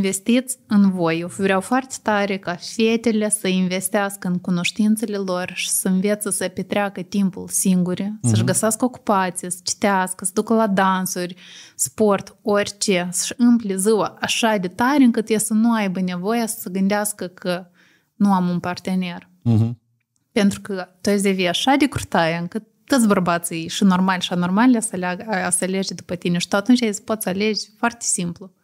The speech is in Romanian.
investiți în voi. Eu vreau foarte tare ca fetele să investească în cunoștințele lor și să învețe să petreacă timpul singure, mm-hmm. să-și mhm. găsească ocupație, să citească, să ducă la dansuri, sport, orice, să-și împle ziua așa de tare încât e să nu aibă nevoie să se gândească că nu am un partener. Mm-hmm. Pentru că tu devii așa de crutaie încât toți bărbații și normal și anormal să, leagă, să alege după tine și tu atunci poți alege foarte simplu.